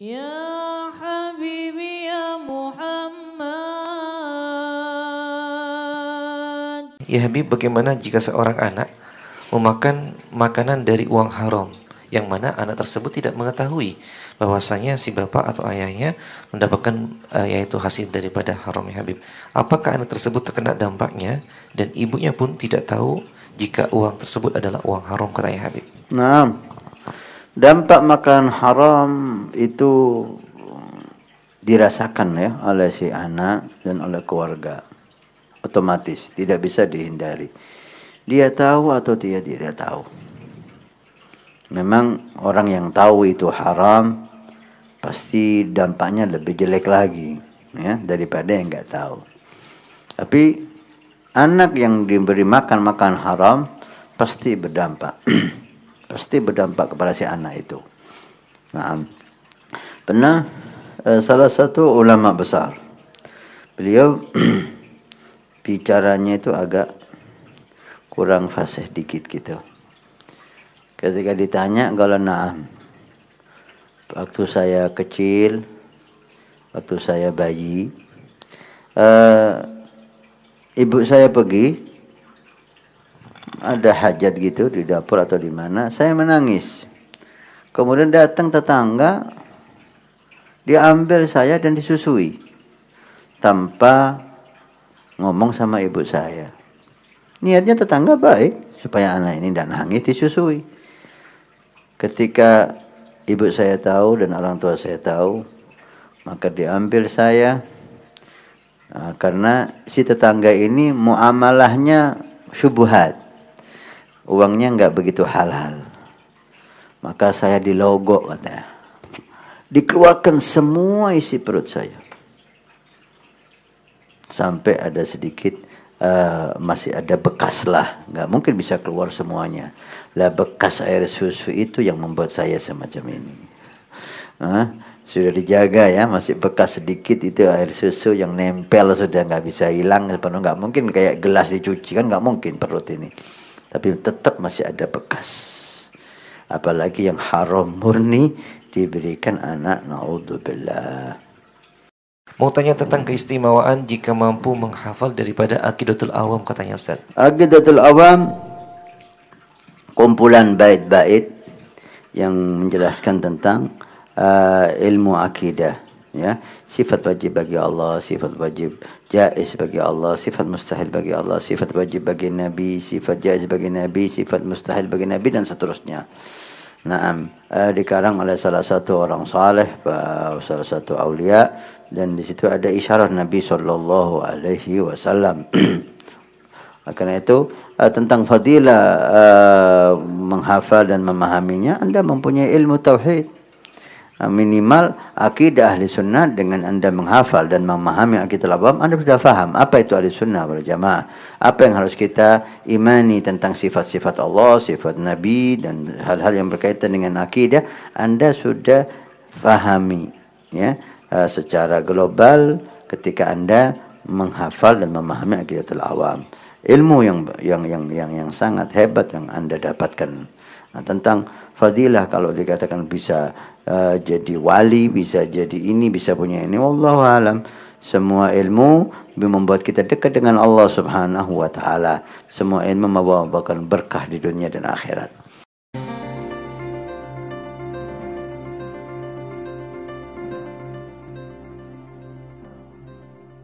Ya Habibi ya Muhammad. Ya Habib, bagaimana jika seorang anak memakan makanan dari uang haram yang mana anak tersebut tidak mengetahui bahwasanya si bapak atau ayahnya mendapatkan uh, yaitu hasil daripada haram ya Habib. Apakah anak tersebut terkena dampaknya dan ibunya pun tidak tahu jika uang tersebut adalah uang haram kata ya Habib? Nah, Dampak makan haram itu dirasakan ya oleh si anak dan oleh keluarga. Otomatis, tidak bisa dihindari. Dia tahu atau dia tidak tahu. Memang orang yang tahu itu haram pasti dampaknya lebih jelek lagi ya daripada yang nggak tahu. Tapi anak yang diberi makan makan haram pasti berdampak. pasti berdampak kepada si anak itu. Nah, pernah eh, salah satu ulama besar, beliau bicaranya itu agak kurang fasih dikit gitu. Ketika ditanya kalau naam, waktu saya kecil, waktu saya bayi, eh, ibu saya pergi ada hajat gitu di dapur atau di mana, saya menangis. Kemudian datang tetangga, diambil saya dan disusui tanpa ngomong sama ibu saya. Niatnya tetangga baik supaya anak ini tidak nangis disusui. Ketika ibu saya tahu dan orang tua saya tahu, maka diambil saya nah, karena si tetangga ini muamalahnya subuhat uangnya nggak begitu halal. Maka saya dilogok katanya. Dikeluarkan semua isi perut saya. Sampai ada sedikit uh, masih ada bekas lah. Nggak mungkin bisa keluar semuanya. Lah bekas air susu itu yang membuat saya semacam ini. Huh? Sudah dijaga ya, masih bekas sedikit itu air susu yang nempel sudah nggak bisa hilang sepenuh nggak mungkin kayak gelas dicuci kan nggak mungkin perut ini tapi tetap masih ada bekas apalagi yang haram murni diberikan anak naudzubillah Mau tanya tentang keistimewaan jika mampu menghafal daripada Akidatul Awam katanya Ustaz. Akidatul Awam kumpulan bait-bait yang menjelaskan tentang uh, ilmu akidah ya sifat wajib bagi Allah sifat wajib jais bagi Allah sifat mustahil bagi Allah sifat wajib bagi Nabi sifat jais bagi Nabi sifat mustahil bagi Nabi dan seterusnya Naam eh, dikarang oleh salah satu orang saleh eh, salah satu aulia dan di situ ada isyarat Nabi sallallahu alaihi wasallam karena itu eh, tentang fadilah eh, menghafal dan memahaminya Anda mempunyai ilmu tauhid Ah, minimal akidah ahli sunnah dengan anda menghafal dan memahami akidah al anda sudah faham apa itu ahli sunnah wal jamaah apa yang harus kita imani tentang sifat-sifat Allah sifat Nabi dan hal-hal yang berkaitan dengan akidah anda sudah fahami ya ah, secara global ketika anda menghafal dan memahami akidah awam ilmu yang yang yang yang yang sangat hebat yang anda dapatkan nah, tentang fadilah kalau dikatakan bisa uh, jadi wali, bisa jadi ini, bisa punya ini. Wallahu alam. Semua ilmu membuat kita dekat dengan Allah Subhanahu wa taala. Semua ilmu membawakan berkah di dunia dan akhirat.